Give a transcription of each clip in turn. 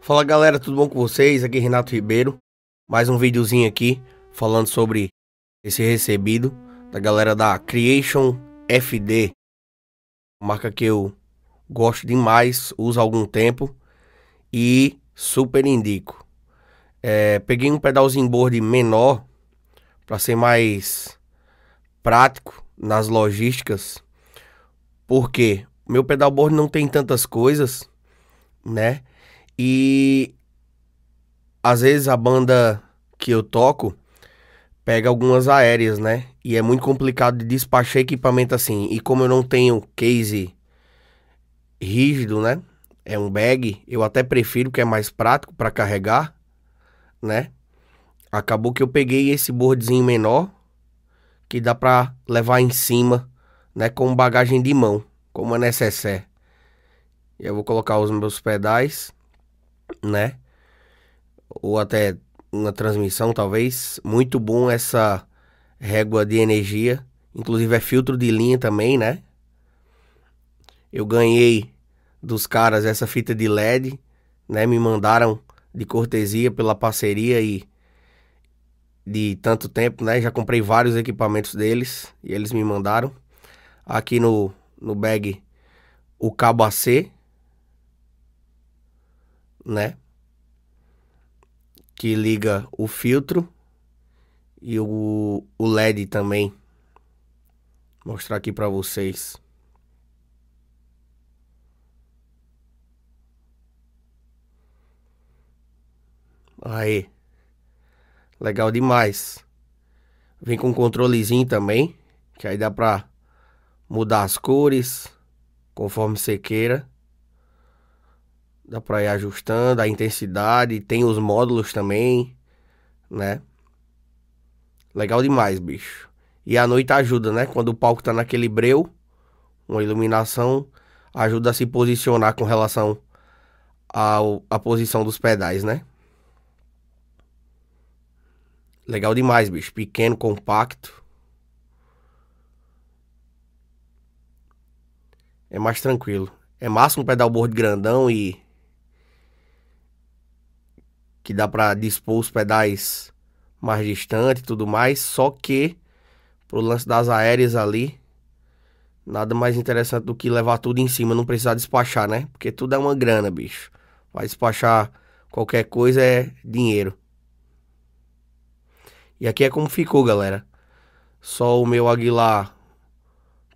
Fala galera, tudo bom com vocês? Aqui é Renato Ribeiro, mais um videozinho aqui falando sobre esse recebido da galera da Creation FD, marca que eu gosto demais, uso há algum tempo e super indico. É, peguei um pedalzinho board menor para ser mais prático nas logísticas, porque meu pedal board não tem tantas coisas, né? E às vezes a banda que eu toco pega algumas aéreas, né? E é muito complicado de despachar equipamento assim. E como eu não tenho case rígido, né? É um bag, eu até prefiro que é mais prático para carregar, né? Acabou que eu peguei esse boardzinho menor que dá para levar em cima, né, com bagagem de mão, como é necessário. Eu vou colocar os meus pedais né? Ou até uma transmissão, talvez. Muito bom essa régua de energia. Inclusive é filtro de linha também, né? Eu ganhei dos caras essa fita de LED, né? Me mandaram de cortesia pela parceria e de tanto tempo, né? Já comprei vários equipamentos deles e eles me mandaram aqui no no bag o cabo AC, né? Que liga o filtro e o, o LED também. Vou mostrar aqui para vocês. Aí. Legal demais. Vem com um controlezinho também, que aí dá para mudar as cores conforme você queira. Dá para ir ajustando a intensidade, tem os módulos também, né? Legal demais, bicho. E a noite ajuda, né? Quando o palco tá naquele breu, uma iluminação ajuda a se posicionar com relação ao, à posição dos pedais, né? Legal demais, bicho. Pequeno, compacto. É mais tranquilo. É massa um pedalboard grandão e que dá para dispor os pedais mais distante e tudo mais, só que pro lance das aéreas ali, nada mais interessante do que levar tudo em cima, não precisar despachar, né? Porque tudo é uma grana, bicho. Vai despachar qualquer coisa é dinheiro. E aqui é como ficou, galera. Só o meu Aguilar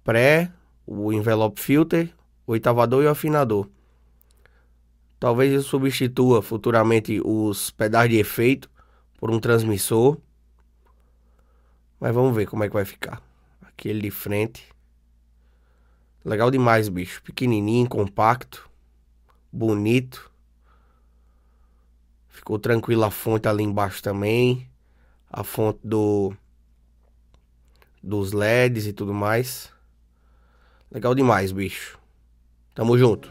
pré, o envelope filter, oitavador e o afinador. Talvez eu substitua futuramente os pedais de efeito por um transmissor. Mas vamos ver como é que vai ficar. Aquele de frente. Legal demais, bicho. Pequenininho, compacto. Bonito. Ficou tranquila a fonte ali embaixo também. A fonte do dos LEDs e tudo mais. Legal demais, bicho. Tamo junto.